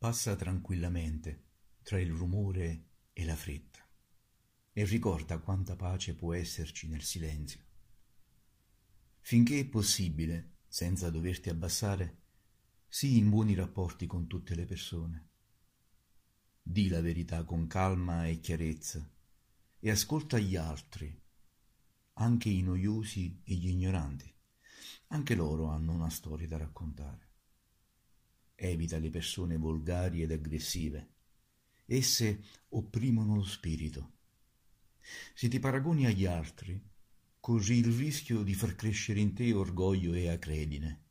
Passa tranquillamente tra il rumore e la fretta e ricorda quanta pace può esserci nel silenzio. Finché è possibile, senza doverti abbassare, sii in buoni rapporti con tutte le persone. Di la verità con calma e chiarezza e ascolta gli altri, anche i noiosi e gli ignoranti. Anche loro hanno una storia da raccontare evita le persone volgari ed aggressive. Esse opprimono lo spirito. Se ti paragoni agli altri, corri il rischio di far crescere in te orgoglio e acredine,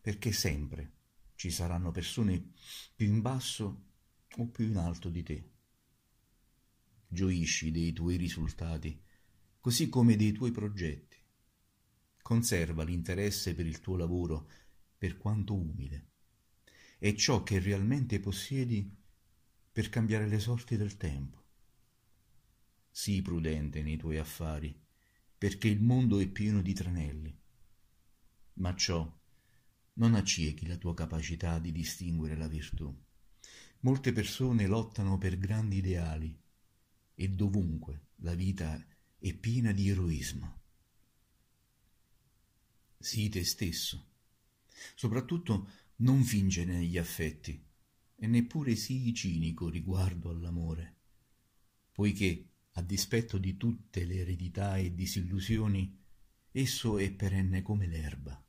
perché sempre ci saranno persone più in basso o più in alto di te. Gioisci dei tuoi risultati, così come dei tuoi progetti. Conserva l'interesse per il tuo lavoro, per quanto umile e ciò che realmente possiedi per cambiare le sorti del tempo. Sii prudente nei tuoi affari, perché il mondo è pieno di tranelli. Ma ciò non aciechi la tua capacità di distinguere la virtù. Molte persone lottano per grandi ideali e dovunque la vita è piena di eroismo. Sii te stesso. Soprattutto non finge negli affetti e neppure sii cinico riguardo all'amore, poiché, a dispetto di tutte le eredità e disillusioni, esso è perenne come l'erba.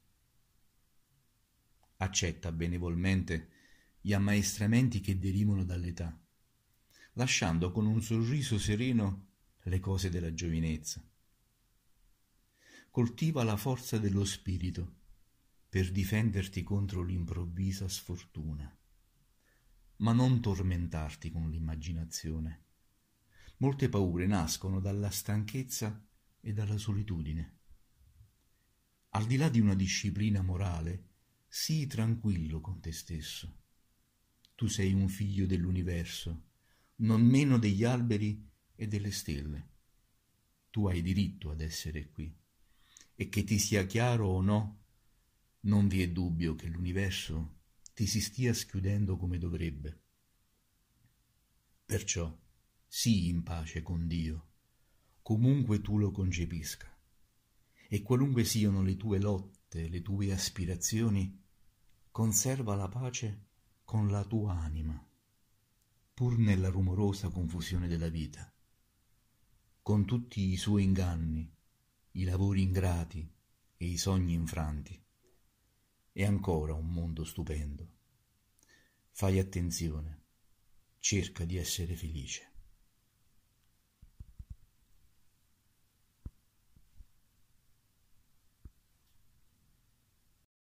Accetta benevolmente gli ammaestramenti che derivano dall'età, lasciando con un sorriso sereno le cose della giovinezza. Coltiva la forza dello spirito per difenderti contro l'improvvisa sfortuna. Ma non tormentarti con l'immaginazione. Molte paure nascono dalla stanchezza e dalla solitudine. Al di là di una disciplina morale, sii tranquillo con te stesso. Tu sei un figlio dell'universo, non meno degli alberi e delle stelle. Tu hai diritto ad essere qui. E che ti sia chiaro o no, non vi è dubbio che l'universo ti si stia schiudendo come dovrebbe. Perciò sii in pace con Dio, comunque tu lo concepisca, e qualunque siano le tue lotte, le tue aspirazioni, conserva la pace con la tua anima, pur nella rumorosa confusione della vita, con tutti i suoi inganni, i lavori ingrati e i sogni infranti è ancora un mondo stupendo. Fai attenzione, cerca di essere felice.